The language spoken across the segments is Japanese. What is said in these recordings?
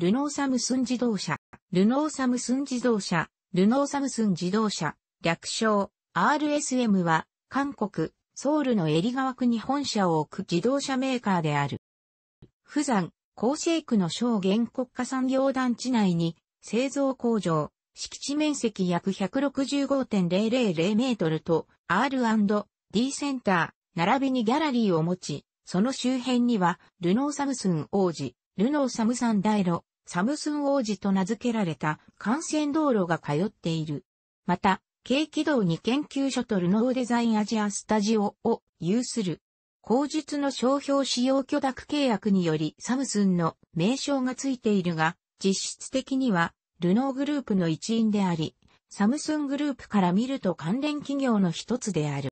ルノーサムスン自動車、ルノーサムスン自動車、ルノーサムスン自動車、略称、RSM は、韓国、ソウルのエリ川区に本社を置く自動車メーカーである。釜山、厚生区の小原国家産業団地内に、製造工場、敷地面積約165.000メートルと R&D センター、並びにギャラリーを持ち、その周辺には、ルノーサムスン王子、ルノーサムサン大路、サムスン王子と名付けられた幹線道路が通っている。また、軽軌道に研究所とルノーデザインアジアスタジオを有する。口述の商標使用許諾契約によりサムスンの名称がついているが、実質的にはルノーグループの一員であり、サムスングループから見ると関連企業の一つである。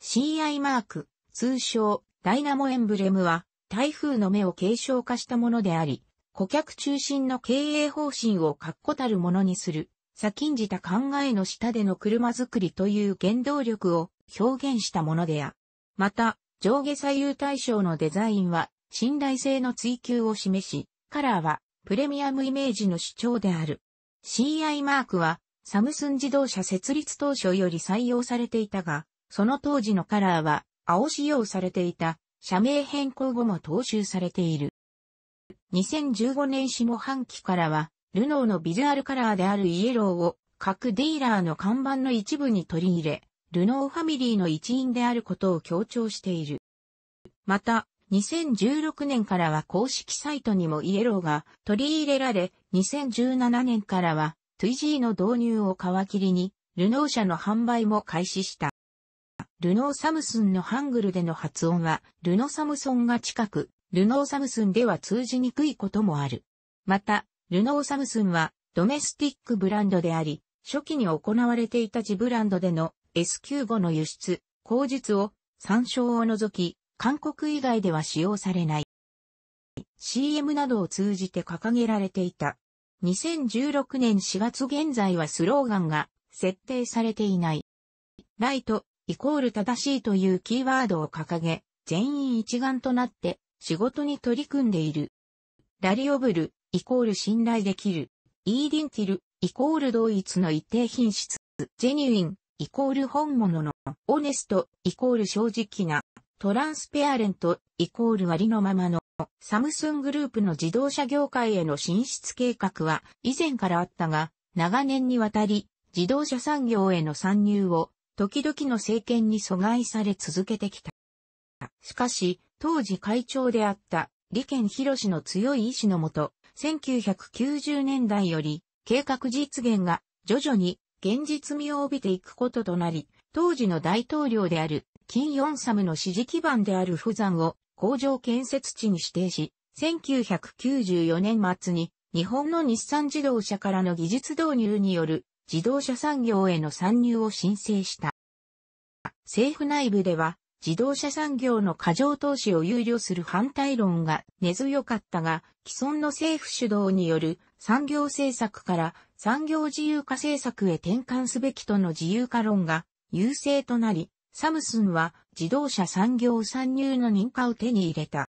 CI マーク、通称ダイナモエンブレムは台風の目を継承化したものであり、顧客中心の経営方針を確固たるものにする、先んじた考えの下での車作りという原動力を表現したものであ。また、上下左右対称のデザインは信頼性の追求を示し、カラーはプレミアムイメージの主張である。CI マークはサムスン自動車設立当初より採用されていたが、その当時のカラーは青使用されていた社名変更後も踏襲されている。2015年下半期からは、ルノーのビジュアルカラーであるイエローを各ディーラーの看板の一部に取り入れ、ルノーファミリーの一員であることを強調している。また、2016年からは公式サイトにもイエローが取り入れられ、2017年からはジ g の導入を皮切りに、ルノー社の販売も開始した。ルノーサムスンのハングルでの発音は、ルノサムソンが近く、ルノーサムスンでは通じにくいこともある。また、ルノーサムスンはドメスティックブランドであり、初期に行われていたジブランドでの SQ5 の輸出、口述を参照を除き、韓国以外では使用されない。CM などを通じて掲げられていた。2016年4月現在はスローガンが設定されていない。ライト、イコール正しいというキーワードを掲げ、全員一丸となって仕事に取り組んでいる。ラリオブル、イコール信頼できる。イーディンティル、イコール同一の一定品質。ジェニュイン、イコール本物の。オネスト、イコール正直な。トランスペアレント、イコール割のままの。サムスングループの自動車業界への進出計画は以前からあったが、長年にわたり自動車産業への参入を時々の政権に阻害され続けてきた。しかし、当時会長であった利権博の強い意志のもと、1990年代より計画実現が徐々に現実味を帯びていくこととなり、当時の大統領である金ヨンサムの支持基盤である富山を工場建設地に指定し、1994年末に日本の日産自動車からの技術導入による自動車産業への参入を申請した。政府内部では自動車産業の過剰投資を憂慮する反対論が根強かったが、既存の政府主導による産業政策から産業自由化政策へ転換すべきとの自由化論が優勢となり、サムスンは自動車産業参入の認可を手に入れた。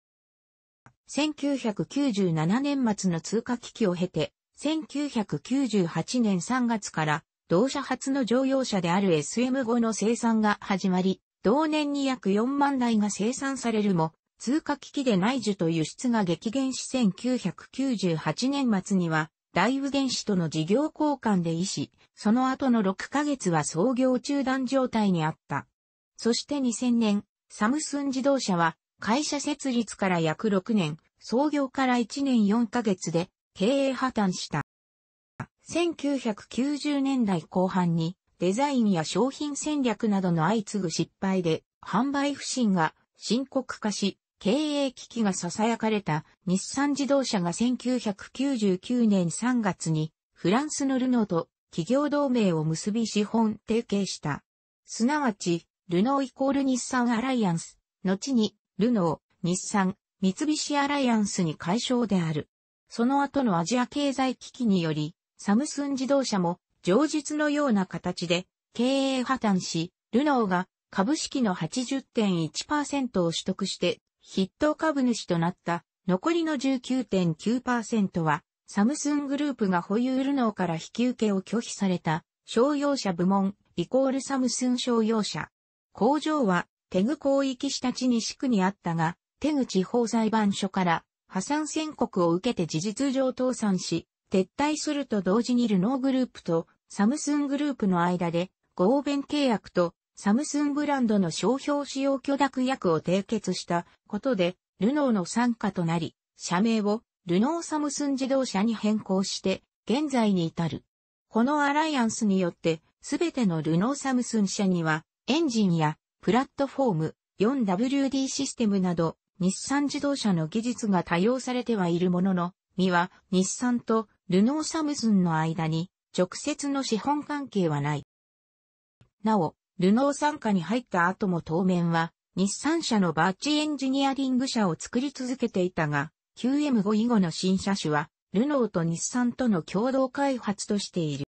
1997年末の通貨危機を経て、1998年3月から同社初の乗用車である SM5 の生産が始まり、同年に約4万台が生産されるも、通貨危機で内需と輸出が激減し1998年末には、大宇原子との事業交換で維師、その後の6ヶ月は創業中断状態にあった。そして2000年、サムスン自動車は、会社設立から約6年、創業から1年4ヶ月で、経営破綻した。1990年代後半に、デザインや商品戦略などの相次ぐ失敗で、販売不振が深刻化し、経営危機が囁かれた日産自動車が1999年3月にフランスのルノーと企業同盟を結び資本提携した。すなわち、ルノーイコール日産アライアンス、後に、ルノー、日産、三菱アライアンスに解消である。その後のアジア経済危機により、サムスン自動車も上述のような形で経営破綻し、ルノーが株式の80.1%を取得して筆頭株主となった残りの19.9%はサムスングループが保有ルノーから引き受けを拒否された商用車部門イコールサムスン商用車。工場はテグ広域下地西区にあったが、テグ地方裁判所から破産宣告を受けて事実上倒産し、撤退すると同時にルノーグループとサムスングループの間で合弁契約とサムスンブランドの商標使用許諾約を締結したことで、ルノーの参加となり、社名をルノーサムスン自動車に変更して、現在に至る。このアライアンスによって、すべてのルノーサムスン社には、エンジンやプラットフォーム、4WD システムなど、日産自動車の技術が多用されてはいるものの、身は日産とルノーサムスンの間に直接の資本関係はない。なお、ルノー傘下に入った後も当面は、日産車のバーチエンジニアリング車を作り続けていたが、QM5 以後の新車種は、ルノーと日産との共同開発としている。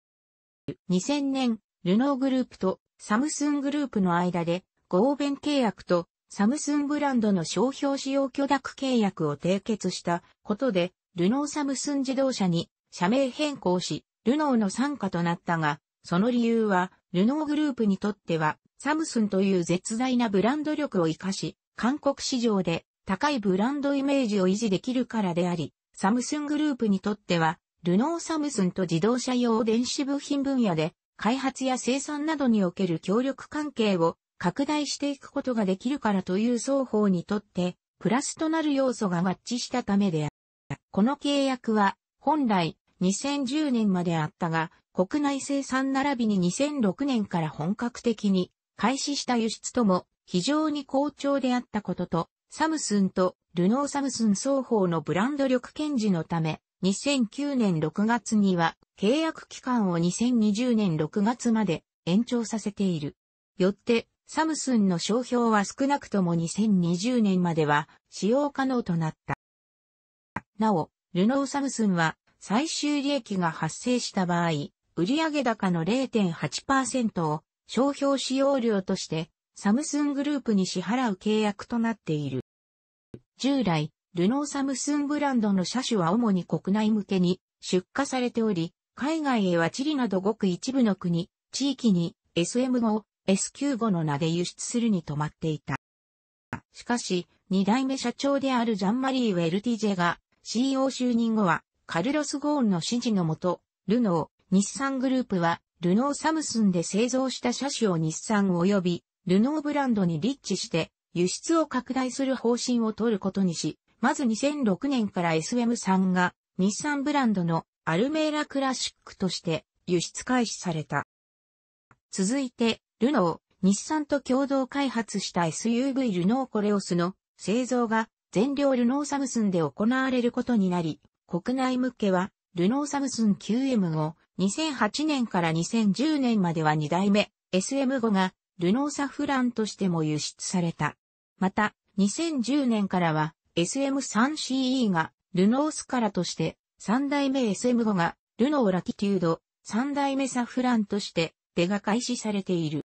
2000年、ルノーグループとサムスングループの間で、合弁契約とサムスンブランドの商標使用許諾契約を締結したことで、ルノーサムスン自動車に社名変更し、ルノーの傘下となったが、その理由は、ルノーグループにとっては、サムスンという絶大なブランド力を活かし、韓国市場で高いブランドイメージを維持できるからであり、サムスングループにとっては、ルノーサムスンと自動車用電子部品分野で、開発や生産などにおける協力関係を拡大していくことができるからという双方にとって、プラスとなる要素が合致したためである。この契約は、本来、2010年まであったが、国内生産並びに2006年から本格的に開始した輸出とも非常に好調であったことと、サムスンとルノーサムスン双方のブランド力堅持のため、2009年6月には契約期間を2020年6月まで延長させている。よって、サムスンの商標は少なくとも2020年までは使用可能となった。なお、ルノーサムスンは最終利益が発生した場合、売上高の0.8%を商標使用料としてサムスングループに支払う契約となっている。従来、ルノーサムスンブランドの車種は主に国内向けに出荷されており、海外へはチリなどごく一部の国、地域に SM5、SQ5 の名で輸出するに止まっていた。しかし、二代目社長であるジャンマリー・ウェルティジェが CEO 就任後はカルロス・ゴーンの指示のもと、ルノー、日産グループは、ルノーサムスンで製造した車種を日産及び、ルノーブランドに立地して、輸出を拡大する方針を取ることにし、まず2006年から SM3 が、日産ブランドのアルメーラクラシックとして輸出開始された。続いて、ルノー、日産と共同開発した SUV ルノーコレオスの製造が全量ルノーサムスンで行われることになり、国内向けは、ルノーサムスン QM を2008年から2010年までは2代目 SM5 がルノーサフランとしても輸出された。また、2010年からは SM3CE がルノースカラとして3代目 SM5 がルノーラティテュード3代目サフランとして出が開始されている。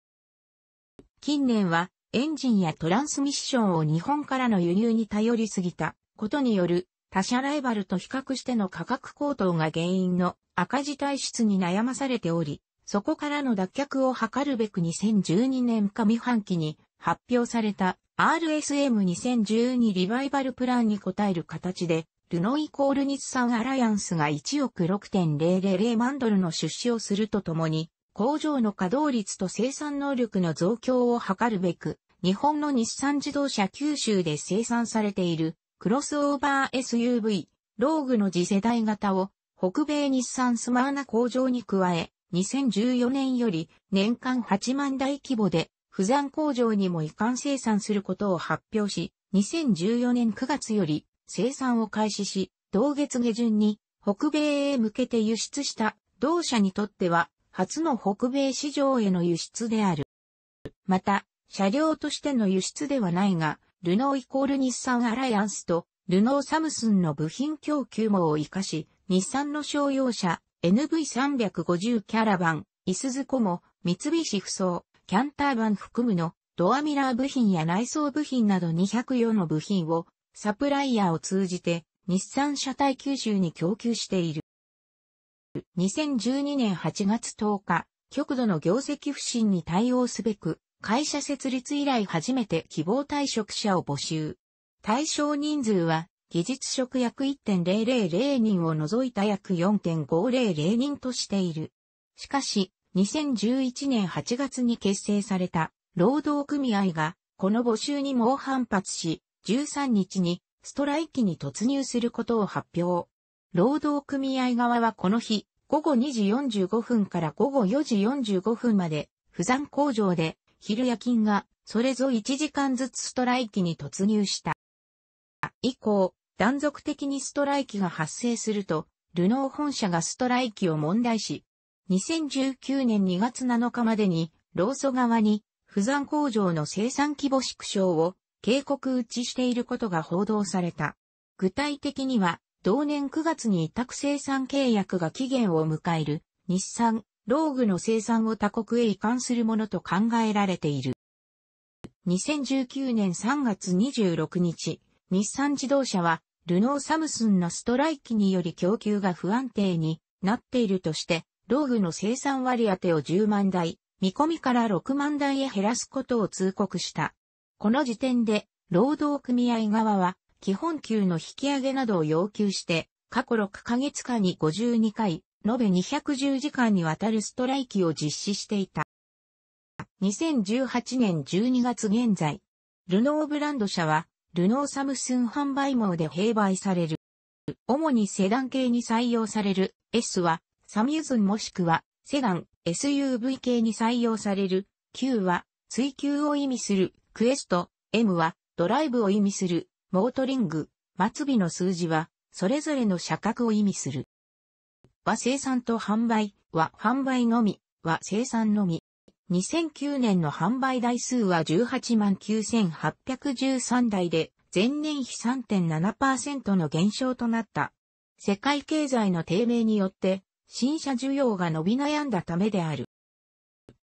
近年はエンジンやトランスミッションを日本からの輸入に頼りすぎたことによる他社ライバルと比較しての価格高騰が原因の赤字体質に悩まされており、そこからの脱却を図るべく2012年上半期に発表された RSM2012 リバイバルプランに応える形で、ルノイコール日産アライアンスが1億6.000万ドルの出資をするとともに、工場の稼働率と生産能力の増強を図るべく、日本の日産自動車九州で生産されているクロスオーバー SUV、ローグの次世代型を北米日産スマーナ工場に加え、2014年より年間8万台規模で、不山工場にも移管生産することを発表し、2014年9月より生産を開始し、同月下旬に北米へ向けて輸出した同社にとっては初の北米市場への輸出である。また、車両としての輸出ではないが、ルノーイコール日産アライアンスと、ルノーサムスンの部品供給網を活かし、日産の商用車、NV350 キャラバン、イスズコも、三菱ふそう、キャンターバン含むの、ドアミラー部品や内装部品など204の部品を、サプライヤーを通じて、日産車体90に供給している。2012年8月10日、極度の業績不振に対応すべく、会社設立以来初めて希望退職者を募集。対象人数は、技術職約1.000人を除いた約4.500人としている。しかし、2011年8月に結成された労働組合が、この募集に猛反発し、13日にストライキに突入することを発表。労働組合側はこの日、午後2時45分から午後4時45分まで、不山工場で昼夜勤が、それぞ1時間ずつストライキに突入した。以降、断続的にストライキが発生すると、ルノー本社がストライキを問題し、2019年2月7日までに、労組側に、不山工場の生産規模縮小を警告打ちしていることが報道された。具体的には、同年9月に委託生産契約が期限を迎える日産、ローグの生産を他国へ移管するものと考えられている。2019年3月26日、日産自動車は、ルノーサムスンのストライキにより供給が不安定になっているとして、ローグの生産割当を10万台、見込みから6万台へ減らすことを通告した。この時点で、労働組合側は、基本給の引き上げなどを要求して、過去6ヶ月間に52回、延べ210時間にわたるストライキを実施していた。2018年12月現在、ルノーブランド社は、ルノーサムスン販売網で併売される。主にセダン系に採用される S は、サミュズンもしくは、セダン、SUV 系に採用される Q は、追求を意味するクエスト、M は、ドライブを意味するモートリング、末尾の数字は、それぞれの社格を意味する。は生産と販売、は販売のみ、は生産のみ。2009年の販売台数は18万9813台で、前年比3.7%の減少となった。世界経済の低迷によって、新車需要が伸び悩んだためである。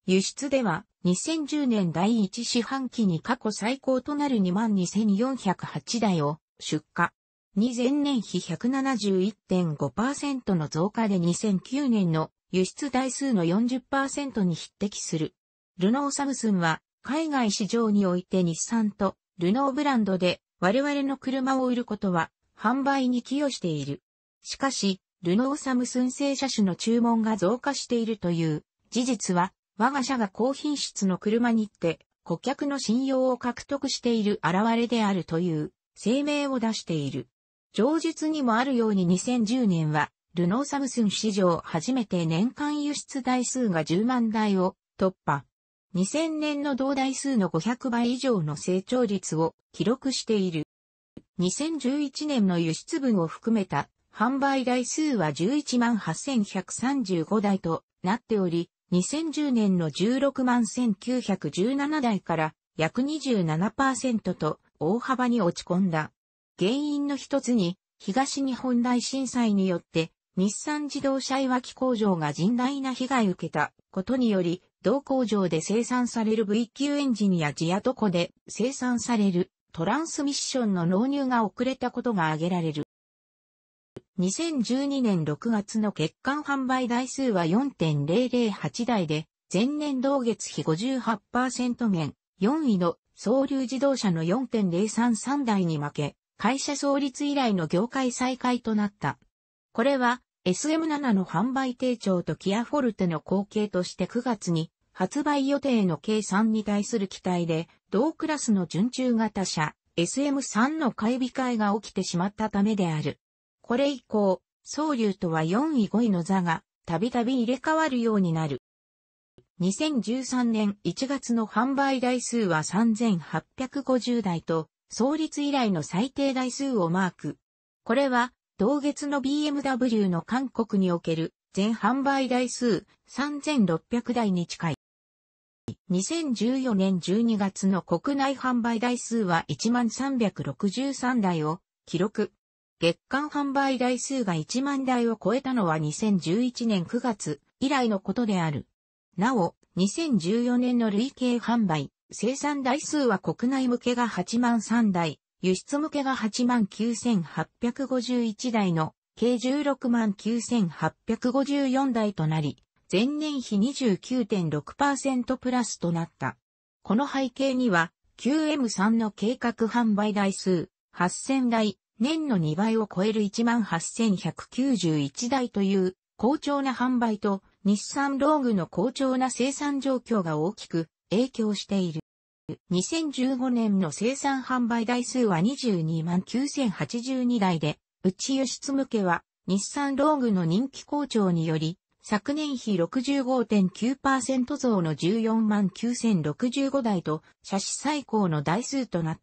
輸出では、2010年第1四半期に過去最高となる22,408台を出荷。に前年比171.5%の増加で2009年の輸出台数の40%に匹敵する。ルノーサムスンは海外市場において日産とルノーブランドで我々の車を売ることは販売に寄与している。しかし、ルノーサムスン製車種の注文が増加しているという事実は我が社が高品質の車にって顧客の信用を獲得している現れであるという声明を出している。上述にもあるように2010年は、ルノーサムスン史上初めて年間輸出台数が10万台を突破。2000年の同台数の500倍以上の成長率を記録している。2011年の輸出分を含めた販売台数は11万8135台となっており、2010年の16万1917台から約27%と大幅に落ち込んだ。原因の一つに、東日本大震災によって、日産自動車いわき工場が甚大な被害を受けたことにより、同工場で生産される V 級エンジンやジアトコで生産されるトランスミッションの納入が遅れたことが挙げられる。2012年6月の欠陥販売台数は4.008台で、前年同月比58%減、4位の総流自動車の4.033台に負け、会社創立以来の業界再開となった。これは SM7 の販売定調とキアフォルテの後継として9月に発売予定の計算に対する期待で、同クラスの準中型車 SM3 の買い控えが起きてしまったためである。これ以降、総流とは4位5位の座がたびたび入れ替わるようになる。2013年1月の販売台数は3850台と創立以来の最低台数をマーク。これは、同月の BMW の韓国における全販売台数3600台に近い。2014年12月の国内販売台数は1363台を記録。月間販売台数が1万台を超えたのは2011年9月以来のことである。なお、2014年の累計販売生産台数は国内向けが8万3台、輸出向けが8万9851台の計16万9854台となり、前年比29.6%プラスとなった。この背景には、QM3 の計画販売台数8000台、年の2倍を超える18,191台という好調な販売と、日産ローグの好調な生産状況が大きく影響している。2015年の生産販売台数は22万9082台で、内出向けは日産ローグの人気好調により、昨年比65.9%増の14万9065台と、車種最高の台数となっ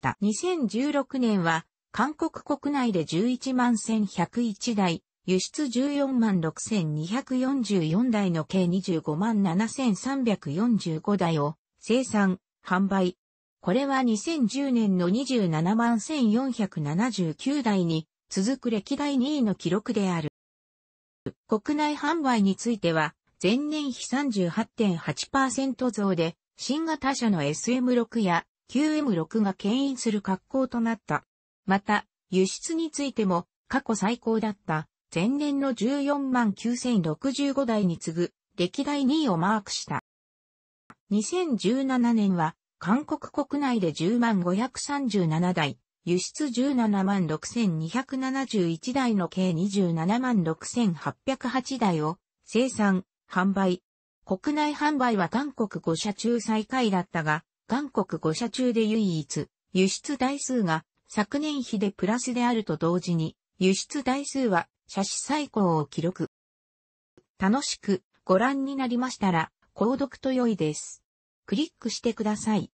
た。2016年は、韓国国内で11万1101台、輸出14万6244台の計25万7345台を生産、販売。これは2010年の27万1479台に続く歴代2位の記録である。国内販売については、前年比38.8%増で、新型車の SM6 や QM6 が牽引する格好となった。また、輸出についても過去最高だった前年の14万9065台に次ぐ歴代2位をマークした。2017年は韓国国内で10万537台、輸出17万6271台の計27万6808台を生産、販売。国内販売は韓国5社中最下位だったが、韓国5社中で唯一、輸出台数が昨年比でプラスであると同時に、輸出台数は写真最高を記録。楽しくご覧になりましたら、購読と良いです。クリックしてください。